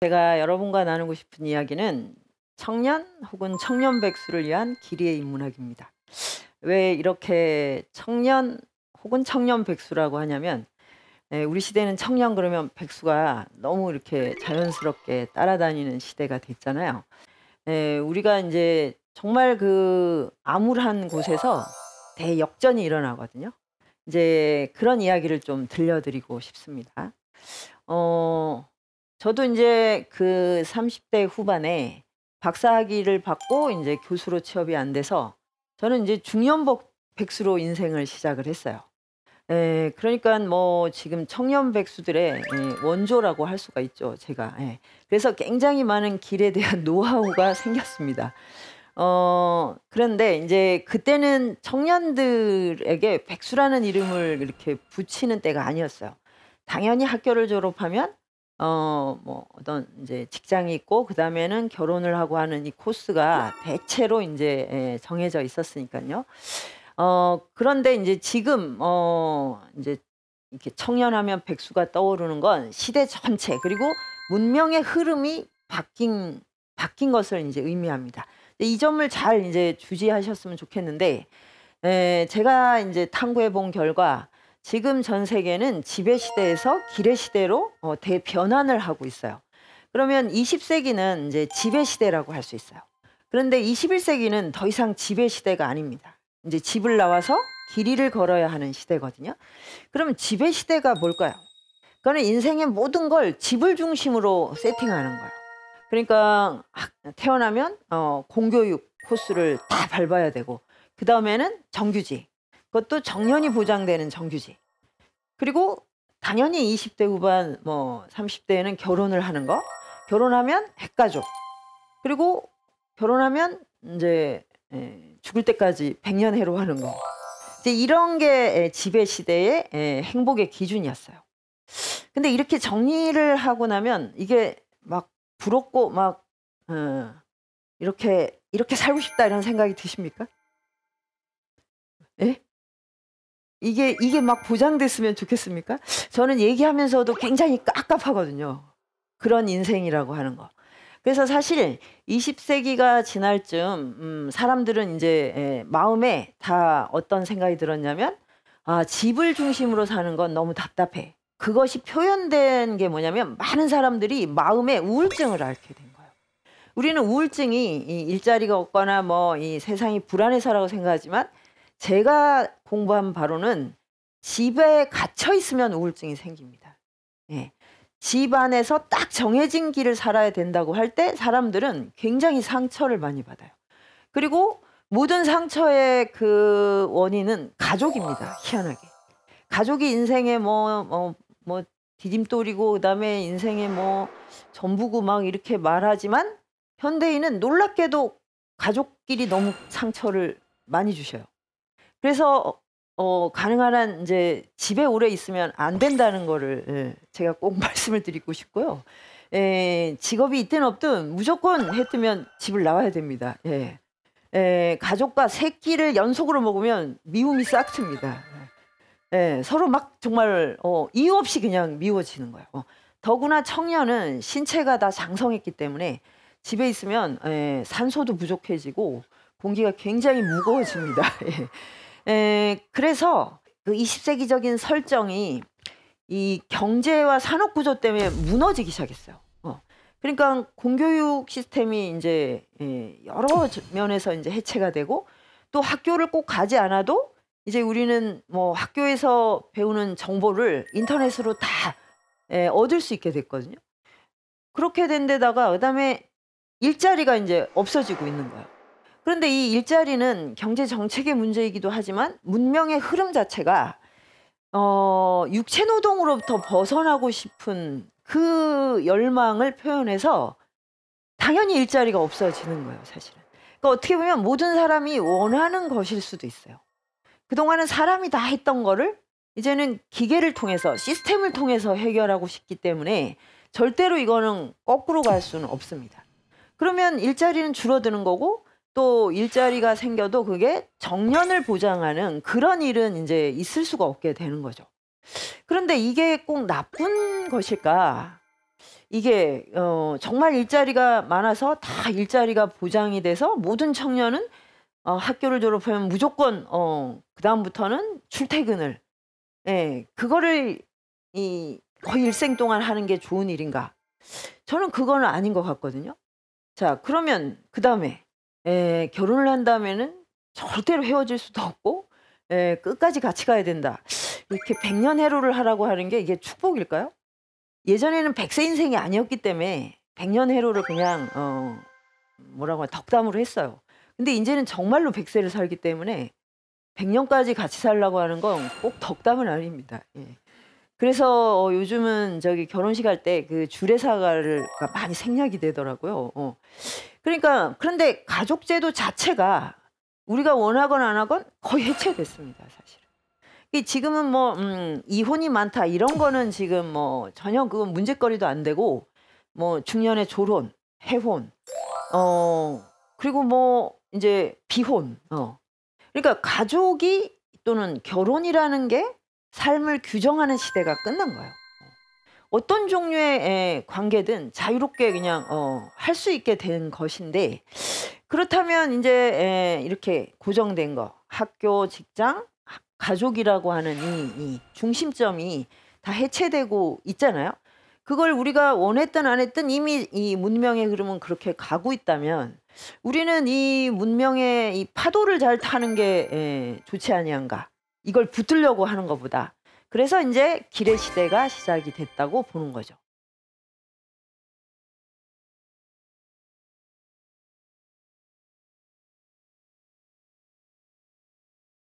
제가 여러분과 나누고 싶은 이야기는 청년 혹은 청년 백수를 위한 길이의 인문학입니다. 왜 이렇게 청년 혹은 청년 백수라고 하냐면 네, 우리 시대는 청년 그러면 백수가 너무 이렇게 자연스럽게 따라다니는 시대가 됐잖아요. 네, 우리가 이제 정말 그 암울한 곳에서 대역전이 일어나거든요. 이제 그런 이야기를 좀 들려드리고 싶습니다. 어, 저도 이제 그 30대 후반에 박사학위를 받고 이제 교수로 취업이 안 돼서 저는 이제 중년복 백수로 인생을 시작을 했어요. 예, 그러니까 뭐 지금 청년 백수들의 예, 원조라고 할 수가 있죠, 제가. 예. 그래서 굉장히 많은 길에 대한 노하우가 생겼습니다. 어, 그런데 이제 그때는 청년들에게 백수라는 이름을 이렇게 붙이는 때가 아니었어요. 당연히 학교를 졸업하면 어, 뭐 어떤 이제 직장이 있고 그다음에는 결혼을 하고 하는 이 코스가 대체로 이제 예, 정해져 있었으니까요. 어, 그런데 이제 지금 어, 이제 이렇게 청년하면 백수가 떠오르는 건 시대 전체 그리고 문명의 흐름이 바뀐 바뀐 것을 이제 의미합니다. 이 점을 잘 이제 주지하셨으면 좋겠는데 에, 예, 제가 이제 탐구해 본 결과 지금 전 세계는 지배 시대에서 기뢰 시대로 어, 대변환을 하고 있어요. 그러면 20세기는 이제 지배 시대라고 할 수 있어요. 그런데 21세기는 더 이상 지배 시대가 아닙니다. 이제 집을 나와서 길이를 걸어야 하는 시대거든요. 그럼 지배 시대가 뭘까요? 그거는 인생의 모든 걸 집을 중심으로 세팅하는 거예요. 그러니까 태어나면 어, 공교육 코스를 다 밟아야 되고 그 다음에는 정규직, 그것도 정년이 보장되는 정규직. 그리고 당연히 20대 후반 뭐 30대에는 결혼을 하는 거. 결혼하면 핵가족. 그리고 결혼하면 이제 예, 죽을 때까지 100년 해로 하는 거. 이제 이런 게 예, 지배 시대의 예, 행복의 기준이었어요. 근데 이렇게 정리를 하고 나면 이게 막 부럽고 막 어, 이렇게 이렇게 살고 싶다 이런 생각이 드십니까? 예? 이게 이게 막 보장됐으면 좋겠습니까? 저는 얘기하면서도 굉장히 깝깝하거든요. 그런 인생이라고 하는 거. 그래서 사실 20세기가 지날 쯤 음, 사람들은 이제 예, 마음에 다 어떤 생각이 들었냐면 아, 집을 중심으로 사는 건 너무 답답해. 그것이 표현된 게 뭐냐면 많은 사람들이 마음에 우울증을 앓게 된 거예요. 우리는 우울증이 이 일자리가 없거나 뭐 이 세상이 불안해서라고 생각하지만 제가 공부한 바로는 집에 갇혀 있으면 우울증이 생깁니다. 예. 집 안에서 딱 정해진 길을 살아야 된다고 할 때 사람들은 굉장히 상처를 많이 받아요. 그리고 모든 상처의 그 원인은 가족입니다. 희한하게. 가족이 인생의 뭐, 뭐, 뭐, 디딤돌이고, 그 다음에 인생의 뭐, 전부고 막 이렇게 말하지만 현대인은 놀랍게도 가족끼리 너무 상처를 많이 주셔요. 그래서 어, 가능한 한 이제 집에 오래 있으면 안 된다는 거를 예, 제가 꼭 말씀을 드리고 싶고요. 예, 직업이 있든 없든 무조건 해 뜨면 집을 나와야 됩니다. 예. 예, 가족과 새끼를 연속으로 먹으면 미움이 싹 틉니다. 예, 서로 막 정말 어, 이유 없이 그냥 미워지는 거예요. 어. 더구나 청년은 신체가 다 장성했기 때문에 집에 있으면 예, 산소도 부족해지고 공기가 굉장히 무거워집니다. 예. 에, 그래서 그 20세기적인 설정이 이 경제와 산업 구조 때문에 무너지기 시작했어요. 어. 그러니까 공교육 시스템이 이제 예, 여러 면에서 이제 해체가 되고 또 학교를 꼭 가지 않아도 이제 우리는 뭐 학교에서 배우는 정보를 인터넷으로 다 에, 예, 얻을 수 있게 됐거든요. 그렇게 된 데다가 그다음에 일자리가 이제 없어지고 있는 거예요. 그런데 이 일자리는 경제 정책의 문제이기도 하지만 문명의 흐름 자체가 어, 육체 노동으로부터 벗어나고 싶은 그 열망을 표현해서 당연히 일자리가 없어지는 거예요, 사실은. 그러니까 어떻게 보면 모든 사람이 원하는 것일 수도 있어요. 그동안은 사람이 다 했던 거를 이제는 기계를 통해서 시스템을 통해서 해결하고 싶기 때문에 절대로 이거는 거꾸로 갈 수는 없습니다. 그러면 일자리는 줄어드는 거고 또 일자리가 생겨도 그게 정년을 보장하는 그런 일은 이제 있을 수가 없게 되는 거죠. 그런데 이게 꼭 나쁜 것일까? 이게 어, 정말 일자리가 많아서 다 일자리가 보장이 돼서 모든 청년은 어, 학교를 졸업하면 무조건 어, 그 다음부터는 출퇴근을 예, 그거를 이 거의 일생 동안 하는 게 좋은 일인가? 저는 그거는 아닌 것 같거든요. 자, 그러면 그 다음에 에, 예, 결혼을 한다면은 절대로 헤어질 수도 없고 에, 예, 끝까지 같이 가야 된다. 이렇게 백년 해로를 하라고 하는 게 이게 축복일까요? 예전에는 백세 인생이 아니었기 때문에 백년 해로를 그냥 어 뭐라고 하나 덕담으로 했어요. 근데 이제는 정말로 백세를 살기 때문에 백년까지 같이 살라고 하는 건 꼭 덕담은 아닙니다. 예. 그래서 어, 요즘은 저기 결혼식 할 때 그 주례사가를 많이 생략이 되더라고요. 어. 그러니까 그런데 가족제도 자체가 우리가 원하건 안 하건 거의 해체됐습니다, 사실. 은 지금은 뭐 음, 이혼이 많다 이런 거는 지금 뭐 전혀 그건 문제거리도 안 되고 뭐 중년의 졸혼, 해혼, 어 그리고 뭐 이제 비혼, 어 그러니까 가족이 또는 결혼이라는 게 삶을 규정하는 시대가 끝난 거예요. 어떤 종류의 관계든 자유롭게 그냥 어, 할수 있게 된 것인데 그렇다면 이제 이렇게 고정된 거 학교, 직장, 가족이라고 하는 이, 이 중심점이 다 해체되고 있잖아요. 그걸 우리가 원했든 안 했든 이미 이 문명의 흐름은 그렇게 가고 있다면 우리는 이 문명의 이 파도를 잘 타는 게 좋지 아니한가. 이걸 붙으려고 하는 것보다 그래서 이제 기레 시대가 시작이 됐다고 보는 거죠.